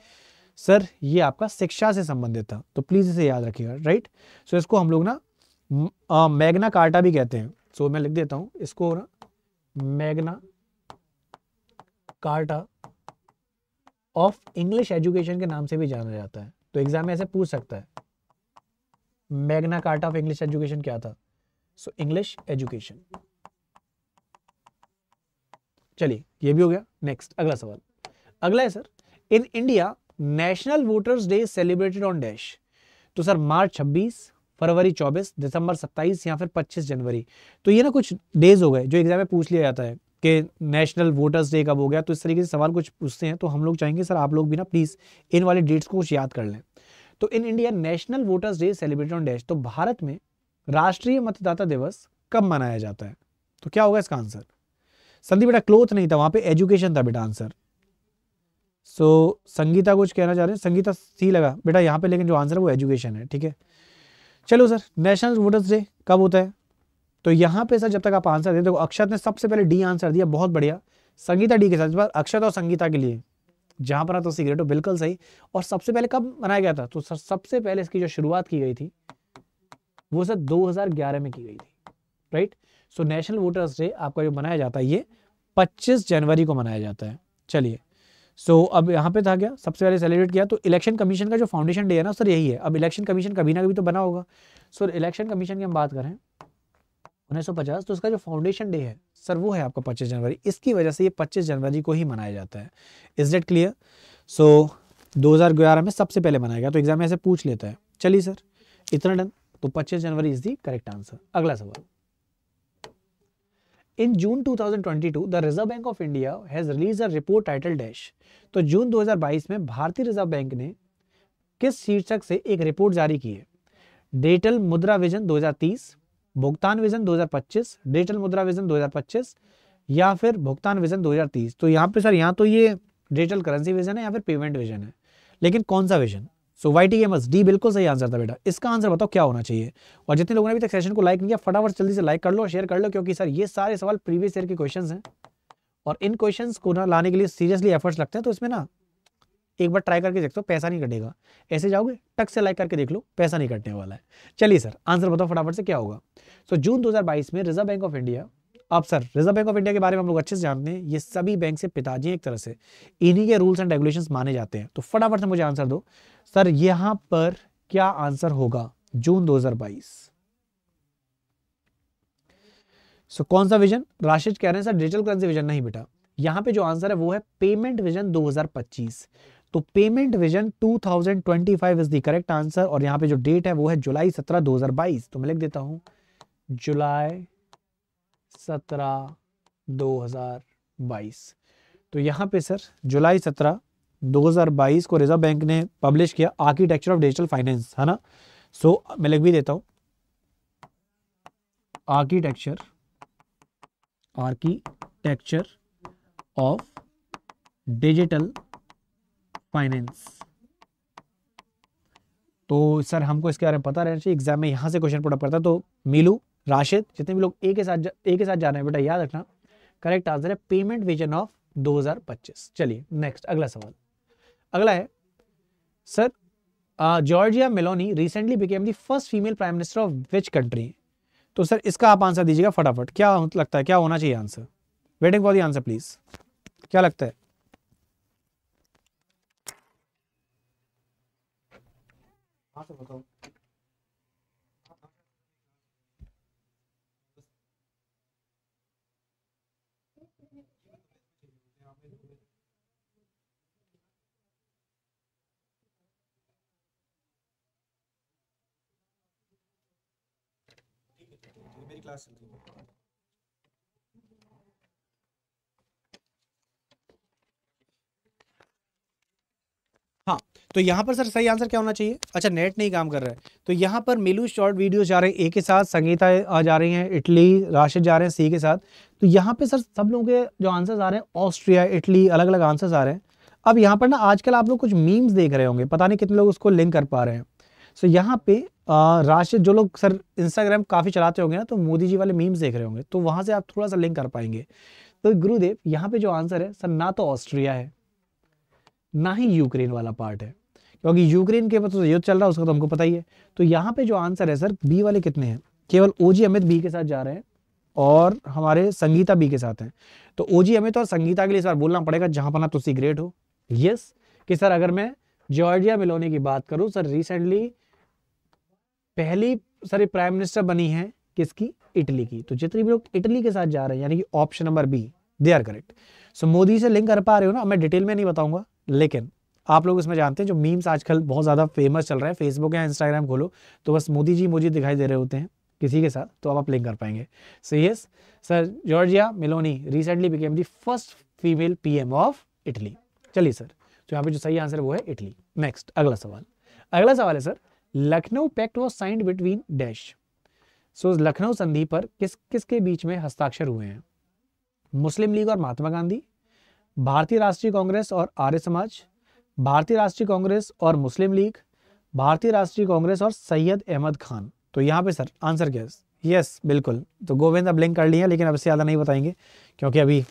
Speaker 1: सर ये आपका शिक्षा से संबंधित था तो प्लीज इसे याद रखिएगा राइट सो इसको हम लोग ना मैग्ना कार्टा भी कहते हैं सो मैं लिख देता हूं इसको ना Magna Carta of English education के नाम से भी जाना जाता है तो एग्जाम में ऐसे पूछ सकता है Magna Carta of English education क्या था सो इंग्लिश एजुकेशन चलिए ये भी हो गया नेक्स्ट अगला सवाल अगला है sir in India national voters day celebrated on dash तो सर मार्च 26 फरवरी 24 दिसंबर 27 या फिर 25 जनवरी तो ये ना कुछ डेज हो गए जो एग्जाम में पूछ लिया जाता है कि नेशनल वोटर्स डे कब हो गया तो इस तरीके से सवाल कुछ पूछते हैं तो हम लोग चाहेंगे सर आप लोग भी ना प्लीज़ इन वाले डेट्स को कुछ याद कर लें तो in India national voters day celebrated on dash तो भारत में राष्ट्रीय मतदाता दिवस कब मनाया जाता है तो क्या होगा इसका आंसर संदीप बेटा क्लोथ नहीं था वहां पे एजुकेशन था बेटा आंसर सो so, संगीता कुछ कहना चाह रहे हैं संगीता सी लगा बेटा यहाँ पे लेकिन जो आंसर है वो एजुकेशन है ठीक है चलो सर नेशनल वोटर्स डे कब होता है तो यहाँ पे सर जब तक आप आंसर दे देखो तो अक्षत ने सबसे पहले डी आंसर दिया बहुत बढ़िया संगीता डी के साथ अक्षत और संगीता के लिए जहां पर तो सिगरेट हो बिल्कुल सही और सबसे पहले कब मनाया गया था तो सर सबसे पहले इसकी जो शुरुआत की गई थी वो सर 2011 में की गई थी right right? So national voters day आपका जो मनाया जाता है ये 25 जनवरी को मनाया जाता है चलिए सो so, अब यहाँ पे था क्या सबसे पहले सेलिब्रेट किया तो इलेक्शन कमीशन का जो फाउंडेशन डे है ना सर यही है अब इलेक्शन कमीशन कभी ना कभी तो बना होगा सो इलेक्शन कमीशन की हम बात करें 1950 तो उसका जो फाउंडेशन डे है सर वो है आपका 25 जनवरी इसकी वजह से ये 25 जनवरी को ही मनाया जाता है इज डेट क्लियर सो दो में सबसे पहले मनाया गया तो एग्जाम में ऐसे पूछ लेता है चलिए सर इतना डन तो पच्चीस जनवरी इज दी करेक्ट आंसर अगला सवाल in June 2022, the Reserve Bank of India has release a report title dash तो जून 2022 में भारतीय रिजर्व बैंक ने किस शीर्षक से एक रिपोर्ट जारी की है डिजिटल मुद्रा विजन 2030, भुगतान विजन 2025, डिजिटल मुद्रा विजन 2025 या फिर भुगतान विजन 2030। तो यहाँ पे सर यहाँ तो ये डिजिटल करेंसी विजन है या फिर पेमेंट विजन है लेकिन कौन सा vision so Y T M S D बिल्कुल सही आंसर था बेटा इसका आंसर बताओ क्या होना चाहिए और जितने लोगों ने अभी तक सेशन को लाइक नहीं किया फटाफट जल्दी से लाइक कर लो शेयर कर लो क्योंकि सर ये सारे सवाल प्रीवियस ईयर के क्वेश्चन हैं और इन क्वेश्चन को ना लाने के लिए सीरियसली एफर्ट्स लगते हैं तो इसमें ना एक बार ट्राई करके देख दो पैसा नहीं कटेगा ऐसे जाओगे टक से लाइक करके देख लो पैसा नहीं कटने वाला है चलिए सर आंसर बताओ फटाफट से क्या होगा सो जून दो में रिजर्व बैंक ऑफ इंडिया अब sir Reserve Bank of India के बारे में हम लोग अच्छे से जानते हैं ये सभी बैंक से पिताजी एक तरह से इन्हीं के रूल्स एंड रेगुलेशन माने जाते हैं तो फटाफट से मुझे आंसर दो सर यहां पर क्या आंसर होगा जून दो सो so, कौन सा विजन राशिद कह रहे हैं सर डिजिटल करेंसी विजन नहीं बेटा यहाँ पे जो आंसर है वो है पेमेंट विजन 2025 तो payment vision 2025 is the correct answer और यहाँ पे जो डेट है वो है जुलाई 17 2022 तो मैं लिख देता हूँ जुलाई 17 2022 सत्रह दो हज़ार बाईस तो यहाँ पे सर जुलाई सत्रह 2022 को रिजर्व बैंक ने पब्लिश किया आर्किटेक्चर ऑफ डिजिटल फाइनेंस है ना सो so, मैं लिख भी देता हूँ architecture architecture of digital finance तो सर हमको इसके बारे में पता रहना चाहिए एग्जाम में यहां से क्वेश्चन पड़ता है तो मिलू राशिद जितने भी लोग ए के साथ ए के साथ जा रहे हैं बेटा याद रखना करेक्ट आंसर है पेमेंट विजन ऑफ 2025 चलिए नेक्स्ट अगला सवाल अगला है sir Giorgia Meloni recently became the first female prime minister of which country तो सर इसका आप आंसर दीजिएगा फटाफट क्या लगता है क्या होना चाहिए answer waiting for the answer please क्या लगता है हाँ बताओ क्लास हाँ तो यहाँ पर सर सही आंसर क्या होना चाहिए अच्छा नेट नहीं काम कर रहा है तो यहाँ पर मिलू शॉर्ट वीडियो जा रहे हैं ए के साथ संगीता जा रही हैं इटली राशिद जा रहे हैं सी के साथ तो यहाँ पे सर सब लोगों के जो आंसर्स आ रहे हैं ऑस्ट्रिया इटली अलग अलग आंसर्स आ रहे हैं अब यहाँ पर ना आजकल आप लोग कुछ मीम्स देख रहे होंगे पता नहीं कितने लोग उसको लिंक कर पा रहे हैं सो so, यहाँ पे राशिद जो लोग सर इंस्टाग्राम काफ़ी चलाते होंगे ना तो मोदी जी वाले मीम्स देख रहे होंगे तो वहाँ से आप थोड़ा सा लिंक कर पाएंगे तो गुरुदेव यहाँ पे जो आंसर है सर ना तो ऑस्ट्रिया है ना ही यूक्रेन वाला पार्ट है क्योंकि यूक्रेन के तो युद्ध चल रहा है उसका तो हमको पता ही है तो यहाँ पे जो आंसर है सर बी वाले कितने हैं केवल ओ जी अमित बी के साथ जा रहे हैं और हमारे संगीता बी के साथ हैं तो ओ जी अमित और संगीता के लिए इस बार बोलना पड़ेगा जहाँ तो सी ग्रेट हो यस कि सर अगर मैं जॉर्जिया मिलोनी की बात करूँ सर रिसेंटली पहली सॉरी प्राइम मिनिस्टर बनी है किसकी इटली की तो जितनी भी लोग इटली के साथ जा रहे हैं यानी कि option number B they are correct so Modi से लिंक कर पा रहे हो ना मैं डिटेल में नहीं बताऊंगा लेकिन आप लोग इसमें जानते हैं जो मीम्स आजकल बहुत ज़्यादा फेमस चल रहा है फेसबुक या इंस्टाग्राम खोलो तो बस मोदी जी मुझे दिखाई दे रहे होते हैं किसी के साथ तो आप लिंक कर पाएंगे so yes sir Giorgia Meloni recently became the first female PM of Italy चलिए सर तो यहाँ पे जो सही आंसर वो है इटली नेक्स्ट अगला सवाल अगला सवाल है sir Lucknow pact was signed between dash so Lucknow संधि पर किस किसके बीच में हस्ताक्षर हुए हैं मुस्लिम लीग और महात्मा गांधी भारतीय राष्ट्रीय कांग्रेस और आर्य समाज भारतीय राष्ट्रीय कांग्रेस और मुस्लिम लीग भारतीय राष्ट्रीय कांग्रेस और सैयद अहमद खान तो यहाँ पे सर आंसर क्या यस बिल्कुल तो गोविंद अब लिंक कर लिया लेकिन अब इससे ज़्यादा नहीं बताएंगे क्योंकि अभी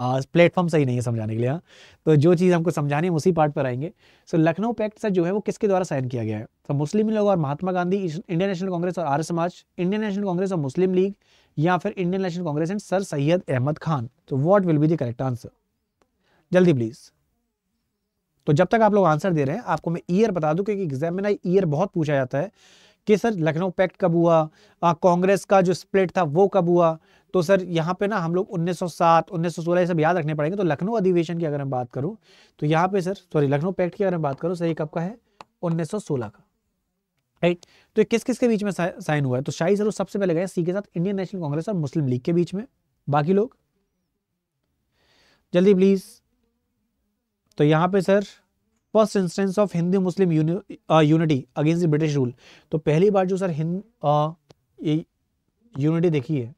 Speaker 1: प्लेटफॉर्म सही नहीं है समझाने के लिए हाँ तो जो चीज़ हमको समझानी है उसी पार्ट पर आएंगे सो लखनऊ पैक्ट सर जो है वो किसके द्वारा साइन किया गया है तो मुस्लिम लोग और Mahatma Gandhi Indian National Congress और आर्य समाज इंडियन नेशनल कांग्रेस और मुस्लिम लीग या फिर Indian National Congress and sir Syed Ahmad Khan तो what will be the correct answer जल्दी प्लीज़ तो जब तक आप लोग आंसर दे रहे हैं आपको मैं ईयर बता दूं क्योंकि एग्जाम में ना ईयर बहुत पूछा जाता है कि सर लखनऊ पैक्ट कब हुआ कांग्रेस का जो स्प्लिट था वो कब हुआ तो सर यहाँ पे ना हम लोग 1907 1916 ये सब याद रखने पड़ेंगे तो लखनऊ अधिवेशन की अगर मैं बात करूँ तो यहाँ पे सर सॉरी लखनऊ पैक्ट की अगर मैं बात करूँ सर ये कब का है 1916 का राइट तो किस किस के बीच में साइन हुआ है तो शाही सर सबसे पहले गए सी के साथ इंडियन नेशनल कांग्रेस और मुस्लिम लीग के बीच में बाकी लोग जल्दी प्लीज तो यहाँ पे sir first instance of Hindu Muslim unity against the British rule तो पहली बार जो सर हिंद ये यूनिटी देखी है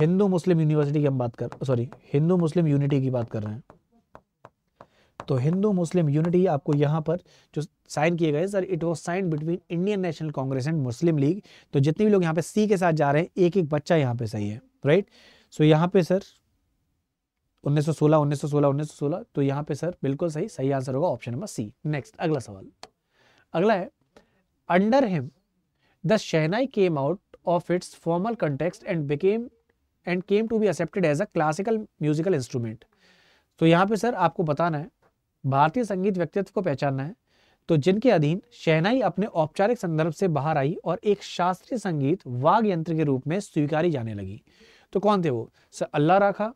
Speaker 1: हिंदू मुस्लिम यूनिवर्सिटी की हम बात कर सॉरी हिंदू मुस्लिम यूनिटी की बात कर रहे हैं तो हिंदू मुस्लिम यूनिटी आपको यहां पर जो साइन किए गए sir it was sign between Indian National Congress and Muslim League तो जितने भी लोग यहां पे सी के साथ जा रहे हैं एक एक बच्चा यहां पे सही है राइट सो so यहाँ पे सर उन्नीस तो यहाँ पे सर बिल्कुल सही सही आंसर होगा ऑप्शन नंबर सी नेक्स्ट अगला सवाल अगला है under him the shehnai came out of its formal context and became and came to be accepted as a classical musical instrument तो यहाँ पे सर आपको बताना है भारतीय संगीत व्यक्तित्व को पहचानना है तो जिनके अधीन शहनाई अपने औपचारिक संदर्भ से बाहर आई और एक शास्त्रीय संगीत वाग यंत्र के रूप में स्वीकारी जाने लगी तो कौन थे वो सर अल्लाह राखा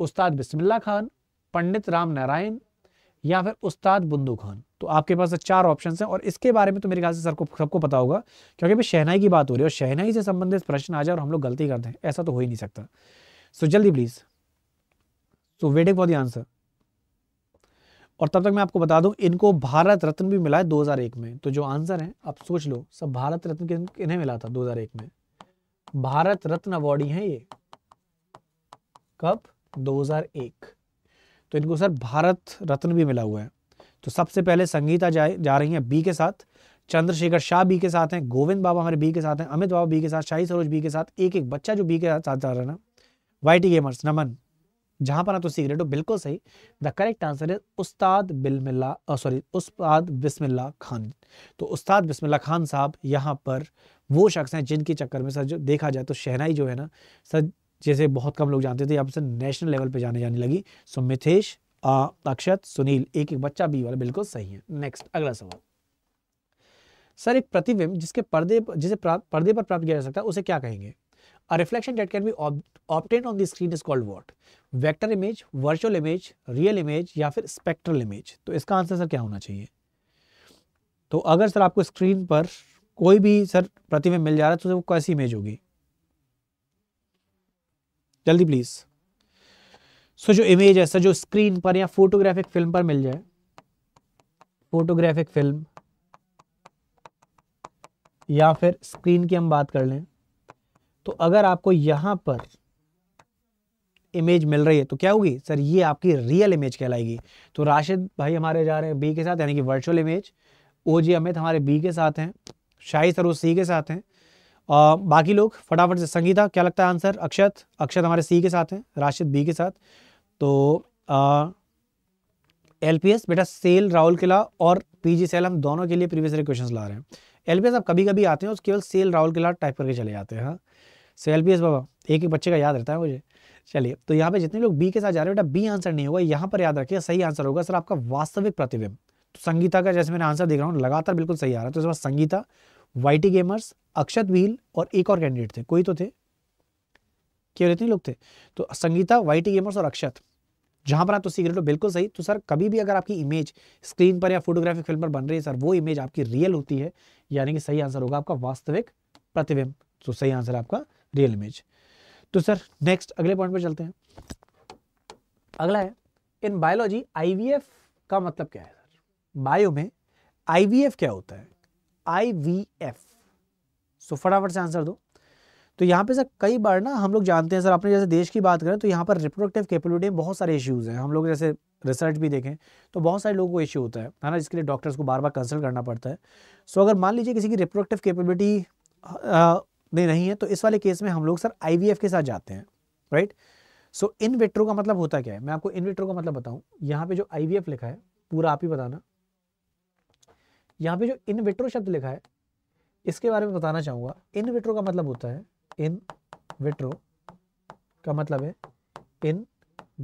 Speaker 1: उस्ताद बिस्मिल्ला खान पंडित राम नारायण या फिर उस्ताद बुंदू खान तो आपके पास तो चार ऑप्शन हैं और इसके बारे में तो मेरे ख्याल से सर को सबको पता होगा क्योंकि अभी शहनाई की बात हो रही है और शहनाई से संबंधित प्रश्न आ जाए और हम लोग गलती करते हैं ऐसा तो हो ही नहीं सकता सो जल्दी please so waiting for the answer और तब तक मैं आपको बता दूं इनको भारत रत्न भी मिला है 2001 में तो जो आंसर है आप सोच लो सब भारत रत्न इन्हें मिला था 2001 में भारत रत्न अवॉर्डी है ये कब 2001 तो इनको सर भारत रत्न भी मिला हुआ है तो सबसे पहले संगीता जा, जा रही हैं बी के साथ चंद्रशेखर शाह बी के साथ हैं गोविंद बाबा हमारे बी के साथ हैं अमित बाबा बी के साथ शाही सरोज बी के साथ एक एक बच्चा जो बी के साथ जा रहा है ना वाई गेमर्स नमन जहां पर ना तो सीक्रेट हो बिल्कुल सही द करेक्ट आंसर है उस्ताद बिलमिल्ला सॉरी उस्ताद बिस्मिल्ला खान तो उस्ताद बिस्मिल्ला खान साहब यहाँ पर वो शख्स हैं जिनके चक्कर में सर जो देखा जाए तो शहनाई जो है ना सर जैसे बहुत कम लोग जानते थे अब से नेशनल लेवल पे जाने जाने लगी सो मिथेश अक्षत सुनील एक एक बच्चा बी वाला बिल्कुल सही है नेक्स्ट अगला सवाल सर एक प्रतिबिंब जिसके पर्दे जिसे पर्दे पर प्राप्त किया जा सकता है उसे क्या कहेंगे a reflection that can be obtain on the screen is called what vector image virtual image real image या फिर स्पेक्ट्रल इमेज तो इसका आंसर सर क्या होना चाहिए तो अगर सर आपको स्क्रीन पर कोई भी सर प्रतिबिंब मिल जा रहा है तो वो कैसी इमेज होगी जल्दी प्लीज सो जो इमेज है सर जो स्क्रीन पर या फोटोग्राफिक फिल्म पर मिल जाए फोटोग्राफिक फिल्म या फिर स्क्रीन की हम बात कर लें तो अगर आपको यहां पर इमेज मिल रही है तो क्या होगी सर ये आपकी रियल इमेज कहलाएगी तो राशिद भाई हमारे जा रहे हैं बी के साथ यानी कि virtual image O G Amit हमारे बी के साथ हैं शाही सर वो सी के साथ हैं और बाकी लोग फटाफट से संगीता क्या लगता है आंसर अक्षत अक्षत हमारे सी के साथ हैं राशिद बी के साथ तो एल बेटा सेल राहुल किला और पीजी सेल हम दोनों के लिए प्रीवियस ईयर क्वेश्चन ला रहे हैं एल आप कभी कभी आते हैं केवल सेल राहुल किला टाइप करके चले जाते हैं हाँ सो एल बाबा एक एक बच्चे का याद रहता है मुझे चलिए तो यहाँ पे जितने लोग बी के साथ जा रहे हैं बेटा बी आंसर नहीं होगा यहाँ पर याद रखिए सही आंसर होगा सर आपका वास्तविक प्रतिबिंब तो संगीता का जैसे मैंने आंसर देख रहा हूँ लगातार बिल्कुल सही आ रहा है तो इस बार संगीता वाईटी गेमर्स अक्षत भील और एक और कैंडिडेट थे कोई तो थे केवल इतने लोग थे तो संगीता वाईटी गेमर्स और अक्षत जहां पर आप तो सीक्रेट हो बिल्कुल सही तो सर कभी भी अगर आपकी इमेज स्क्रीन पर या फोटोग्राफिक फिल्म पर बन रही है सर वो इमेज आपकी रियल होती है यानी कि सही आंसर होगा आपका वास्तविक प्रतिबिंब तो सही आंसर आपका रियल इमेज तो सर नेक्स्ट अगले पॉइंट पर चलते हैं अगला है इन बायोलॉजी आईवीएफ का मतलब क्या है सर बायो में आईवीएफ क्या होता है आई वी एफ सो फटाफट से आंसर दो तो यहाँ पे सर कई बार ना हम लोग जानते हैं सर आपने जैसे देश की बात करें तो यहाँ पर रिप्रोडक्टिव कैपेबिलिटी में बहुत सारे इश्यूज़ हैं हम लोग जैसे रिसर्च भी देखें तो बहुत सारे लोगों को इश्यू होता है है ना जिसके लिए डॉक्टर्स को बार बार कंसल्ट करना पड़ता है सो अगर मान लीजिए किसी की रिप्रोडक्टिव कैपेबिलिटी नहीं नहीं है तो इस वाले केस में हम लोग सर आई के साथ जाते हैं राइट सो इन का मतलब होता क्या है मैं आपको इन का मतलब बताऊँ यहाँ पर जो आई लिखा है पूरा आप ही बताना यहाँ पे जो इन विट्रो शब्द लिखा है इसके बारे में बताना चाहूंगा इन विट्रो का मतलब होता है इन विट्रो का मतलब है in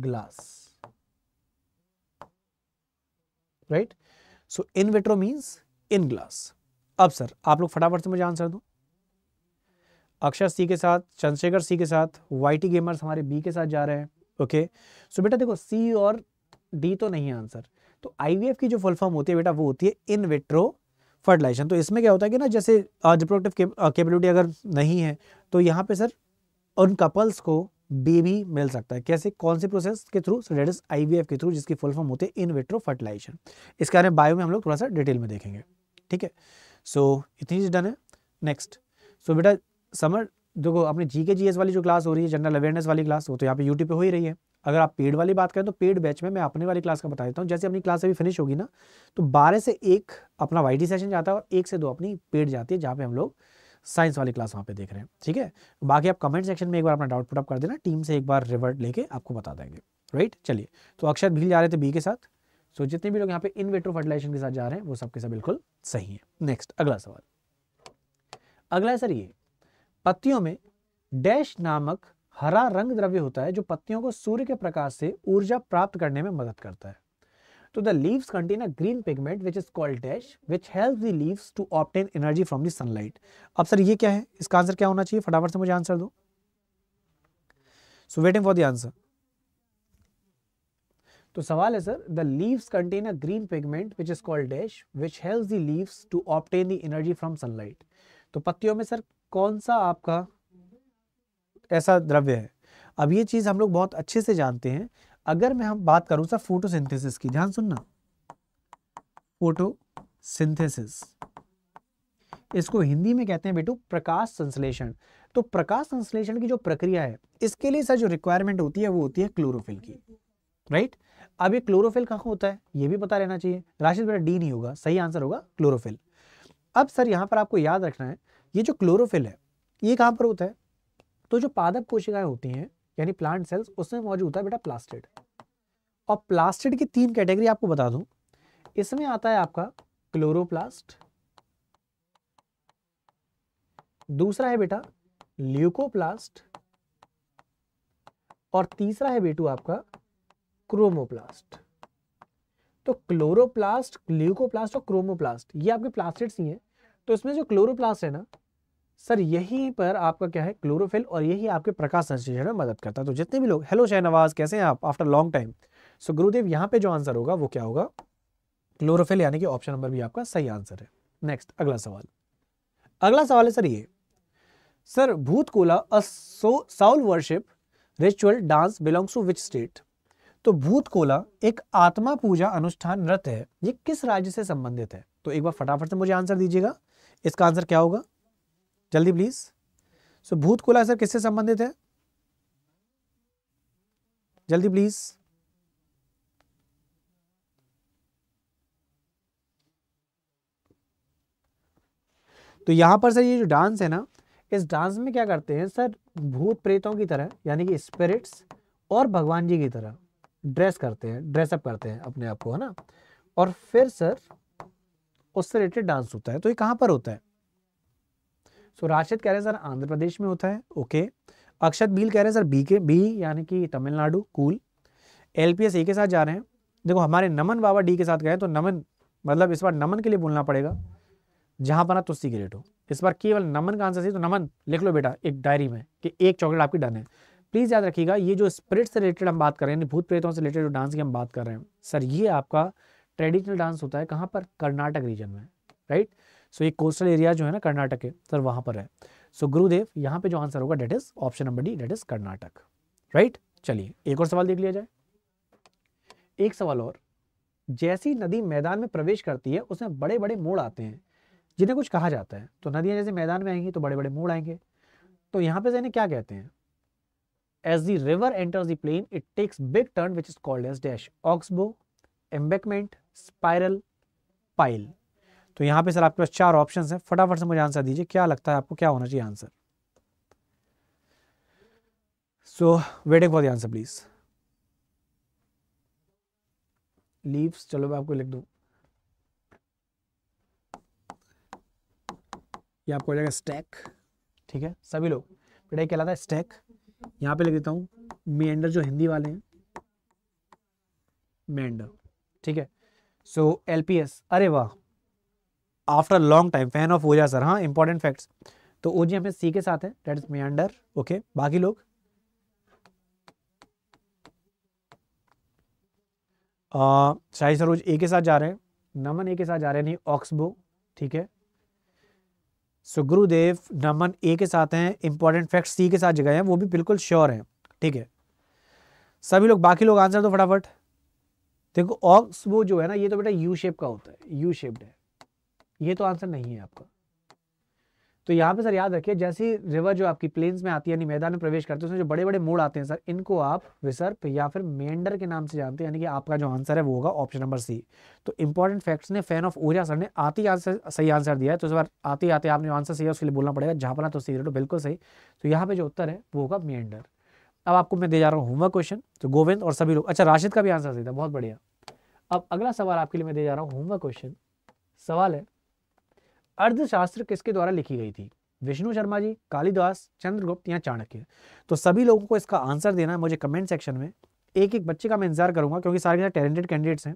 Speaker 1: glass right so in vitro means in glass अब सर आप लोग फटाफट से मुझे आंसर दो अक्षर सी के साथ चंद्रशेखर सी के साथ वाईटी गेमर्स हमारे बी के साथ जा रहे हैं ओके सो बेटा देखो सी और डी तो नहीं है आंसर तो आईवीएफ की जो फुल फॉर्म होती है बेटा वो होती है इन विट्रो फर्टिलाइजेशन तो इसमें क्या होता है कि ना जैसे रिप्रोडक्टिव कैपेबिलिटी अगर नहीं है तो यहाँ पे सर उन कपल्स को बेबी मिल सकता है कैसे कौन से प्रोसेस के थ्रू डेट इज आईवीएफ के थ्रू जिसकी फुल फॉर्म होती है इन विट्रो फर्टिलाइजेशन इसके बारे में बायो में हम लोग थोड़ा सा डिटेल में देखेंगे ठीक है सो इतनी चीज डन है नेक्स्ट सो बेटा समर देखो अपने जीके जीएस जी एस वाली जो क्लास हो रही है जनरल अवेयरनेस वाली क्लास वो तो यहाँ पे यूट्यूब पे हो ही रही है अगर आप पेड वाली बात करें तो पेड बैच में मैं अपने वाली क्लास का बता देता हूँ जैसे अपनी क्लास अभी फिनिश होगी ना तो बारह से एक अपना वाई सेशन जाता है और एक से दो अपनी पेड जाती है जहाँ पे हम लोग साइंस वाली क्लास वहाँ पे देख रहे हैं ठीक है बाकी आप कमेंट सेक्शन में एक बार अपना डाउट पुटअप कर देना टीम से एक बार रिवर्ट लेके आपको बता देंगे राइट चलिए तो अक्षर भील जा रहे थे बी के साथ सो जितने भी लोग यहाँ पे इन वेट्रो फर्टिलाइजेशन के साथ जा रहे हैं वो सबके साथ बिल्कुल सही है नेक्स्ट अगला सवाल अगला सर ये पत्तियों में डैश नामक हरा रंग द्रव्य होता है जो पत्तियों को सूर्य के प्रकाश से ऊर्जा प्राप्त करने में मदद करता है तो the leaves contain a green pigment which is called dash which help the leaves to obtain energy from the sunlight अब सर ये क्या है इसका आंसर क्या होना चाहिए फटाफट से मुझे आंसर दो so waiting for the answer तो सवाल है sir the leaves contain a green pigment which is called dash which help the leaves to obtain the energy from sunlight तो पत्तियों में सर कौन सा आपका ऐसा द्रव्य है अब ये चीज़ हम लोग बहुत अच्छे से जानते हैं अगर मैं हम बात करूं सर फोटोसिंथेसिस की ध्यान सुनना फोटोसिंथेसिस इसको हिंदी में कहते हैं बेटू प्रकाश संश्लेषण तो प्रकाश संश्लेषण की जो प्रक्रिया है इसके लिए सर जो रिक्वायरमेंट होती है वो होती है क्लोरोफिल की राइट अब ये क्लोरोफिल कहा होता है ये भी पता रहना चाहिए राशि बेटा डी नहीं होगा सही आंसर होगा क्लोरोफिल अब सर यहां पर आपको याद रखना है ये जो क्लोरोफिल है ये कहां पर होता है तो जो पादप कोशिकाएं होती हैं यानी प्लांट सेल्स उसमें मौजूद होता है बेटा प्लास्टिड और प्लास्टिड की तीन कैटेगरी आपको बता दूं इसमें आता है आपका क्लोरोप्लास्ट दूसरा है बेटा ल्यूकोप्लास्ट और तीसरा है बेटू आपका क्रोमोप्लास्ट तो क्लोरोप्लास्ट ल्यूकोप्लास्ट और क्रोमोप्लास्ट ये आपके प्लास्टिड्स ही हैं तो इसमें जो क्लोरोप्लास्ट है ना सर यहीं पर आपका क्या है क्लोरोफिल और यही आपके प्रकाश संश्लेषण में मदद करता है तो जितने भी लोग हेलो शहनवाज कैसे हैं आप आफ्टर लॉन्ग टाइम सो गुरुदेव यहाँ पे जो आंसर होगा वो क्या होगा क्लोरोफिल यानी कि ऑप्शन नंबर भी आपका सही आंसर है नेक्स्ट अगला सवाल अगला सवाल है सर ये sir Bhuta Kola soul worship ritual dance belongs to which state तो भूत कोला एक आत्मा पूजा अनुष्ठान नृत्य है ये किस राज्य से संबंधित है तो एक बार फटाफट से मुझे आंसर दीजिएगा इसका आंसर क्या होगा जल्दी प्लीज सो भूत कोला सर किससे संबंधित है जल्दी प्लीज तो यहां पर सर ये जो डांस है ना इस डांस में क्या करते हैं सर भूत प्रेतों की तरह यानी कि स्पिरिट्स और भगवान जी की तरह ड्रेस करते हैं ड्रेसअप करते हैं अपने आप को है ना और फिर सर उससे रिलेटेड डांस होता है तो ये कहां पर होता है सो राशिद कह रहे हैं सर आंध्र प्रदेश में होता है ओके अक्षत बील कह रहे हैं सर बी के बी यानी कि तमिलनाडु कूल एल पी एस ए के साथ जा रहे हैं देखो हमारे नमन बाबा डी के साथ गए तो नमन मतलब इस बार नमन के लिए बोलना पड़ेगा जहाँ ना तुस्सी ग्रेट हो इस बार केवल नमन का आंसर सही तो नमन लिख लो बेटा एक डायरी में कि एक चॉकलेट आपकी डन है प्लीज़ याद रखिएगा ये जो स्पिरिट से रिलेटेड हम बात कर रहे हैं भूत प्रेतों से रिलेटेड जो डांस की हम बात कर रहे हैं सर ये आपका ट्रेडिशनल डांस होता है कहाँ पर कर्नाटक रीजन में राइट सो ये कोस्टल एरिया जो है ना कर्नाटक के सर वहां पर है सो गुरुदेव यहाँ पे जो आंसर होगा that is option number D that is Karnataka right चलिए एक और सवाल देख लिया जाए एक सवाल और जैसी नदी मैदान में प्रवेश करती है उसमें बड़े बड़े मोड़ आते हैं जिन्हें कुछ कहा जाता है तो नदियां जैसे मैदान में आएंगी तो बड़े बड़े मोड़ आएंगे तो यहाँ पे जैसे क्या कहते हैं as the river enters the plain it takes big turn which is called as dash oxbow embankment spiral pile तो यहां पे सर आपके पास चार ऑप्शन हैं फटाफट से मुझे आंसर दीजिए क्या लगता है आपको क्या होना चाहिए answer so waiting for the answer please leaves चलो मैं आपको लिख दू ये आपको जाएगा स्टैक ठीक है सभी लोग बेटा क्या कहलाता है स्टैक यहां पे लिख देता हूं मेंडर जो हिंदी वाले हैं मेंडर ठीक है सो so, एल अरे वाह after long time fan of Ojha sir हाँ इंपॉर्टेंट फैक्ट्स तो ओजी हमें सी के साथ है डेट इज मियांडर ओके बाकी लोग शाही सरोज ए के साथ जा रहे हैं नमन ए के साथ जा रहे हैं नहीं ऑक्सबो ठीक है सो गुरुदेव नमन ए के साथ हैं इंपॉर्टेंट फैक्ट सी के साथ जगह हैं वो भी बिल्कुल श्योर हैं ठीक है सभी लोग बाकी लोग आंसर दो फटाफट देखो ऑक्सबो जो है ना ये तो बेटा यू शेप का होता है यू शेप्ड है ये तो आंसर नहीं है आपका तो यहाँ पे सर याद रखिए जैसे रिवर जो आपकी प्लेन्स में आती है यानी मैदान में प्रवेश करते हैं उसमें जो बड़े बड़े मोड़ आते हैं सर इनको आप विसर्प या फिर मेंडर के नाम से जानते हैं यानी कि आपका जो आंसर है वो होगा ऑप्शन नंबर सी तो इंपॉर्टेंट फैक्ट्स ने फैन ऑफ ओरिया सर ने आती आंसर सही आंसर दिया है तो इस बार आते आते आपने आंसर सही है उसके लिए बोलना पड़ेगा झापना तो सीरेटो बिल्कुल सही तो यहाँ पे जो उत्तर है वो होगा मेंडर अब आपको मैं दे जा रहा हूँ होमवर्क क्वेश्चन तो गोविंद और सभी लोग अच्छा राशिद का भी आंसर सही था बहुत बढ़िया अब अगला सवाल आपके लिए मैं दे जा रहा हूँ होमवर्क क्वेश्चन सवाल है अर्थशास्त्र किसके द्वारा लिखी गई थी विष्णु शर्मा जी कालिदास चंद्रगुप्त या चाणक्य तो सभी लोगों को इसका आंसर देना है मुझे कमेंट सेक्शन में एक एक बच्चे का मैं इंतजार करूंगा क्योंकि सारे के टैलेंटेड कैंडिडेट्स हैं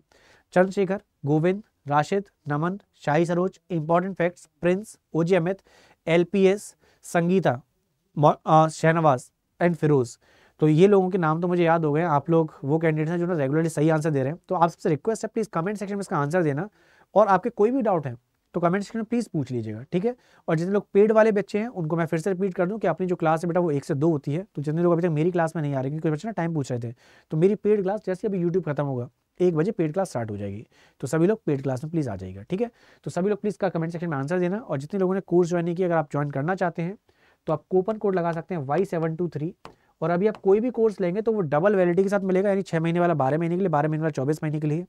Speaker 1: Chandrashekhar Govind Rashid Naman Shahi Saroj important facts Prince OG Amit L Sangeeta Shahnawaz and Firoz तो ये लोगों के नाम तो मुझे याद हो गए आप लोग वो कैंडिडेट्स हैं जो ना रेगुलरली सही आंसर दे रहे हैं तो आप सबसे रिक्वेस्ट है प्लीज़ कमेंट सेक्शन में इसका आंसर देना और आपके कोई भी डाउट है तो कमेंट सेक्शन में प्लीज़ पूछ लीजिएगा ठीक है और जितने लोग पेड वाले बच्चे हैं उनको मैं फिर से रिपीट कर दूँ कि अपनी जो क्लास है बेटा वो एक से दो होती है तो जितने लोग अभी तक मेरी क्लास में नहीं आ रहे क्योंकि बच्चे ना टाइम पूछ रहे थे तो मेरी पेड क्लास जैसे अभी यूट्यूब खत्म होगा एक बजे पेड क्लास स्टार्ट हो जाएगी तो सभी लोग पेड क्लास में प्लीज़ आ जाएगा ठीक है तो सभी लोग प्लीज़ का कमेंट सेक्शन में आंसर देना और जितने लोगों ने कोर्स ज्वाइन किया अगर आप ज्वाइन करना चाहते हैं तो आप कूपन कोड लगा सकते हैं वाई सेवन टू थ्री और अभी आप कोई भी कोर्स लेंगे तो वो डबल वैलिडिटी के साथ मिलेगा यानी छह महीने वाला बारह महीने के लिए बारह महीने वाला चौबीस महीने के लिए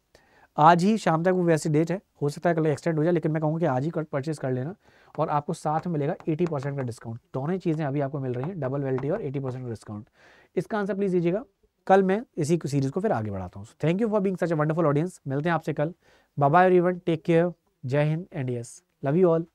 Speaker 1: आज ही शाम तक वो वैसी डेट है हो सकता है कल एक्सटेंड हो जाए लेकिन मैं कहूँगा कि आज ही परचेज कर लेना और आपको साथ में मिलेगा 80 परसेंट का डिस्काउंट दोनों चीज़ें अभी आपको मिल रही हैं डबल वेल्टी और 80 परसेंट का डिस्काउंट इसका आंसर प्लीज़ दीजिएगा कल मैं इसी सीरीज़ को फिर आगे बढ़ाता हूँ thank you for being such a wonderful audience मिलते हैं आपसे कल बाबा एवरी टेक केयर जय हिंद and yes love you all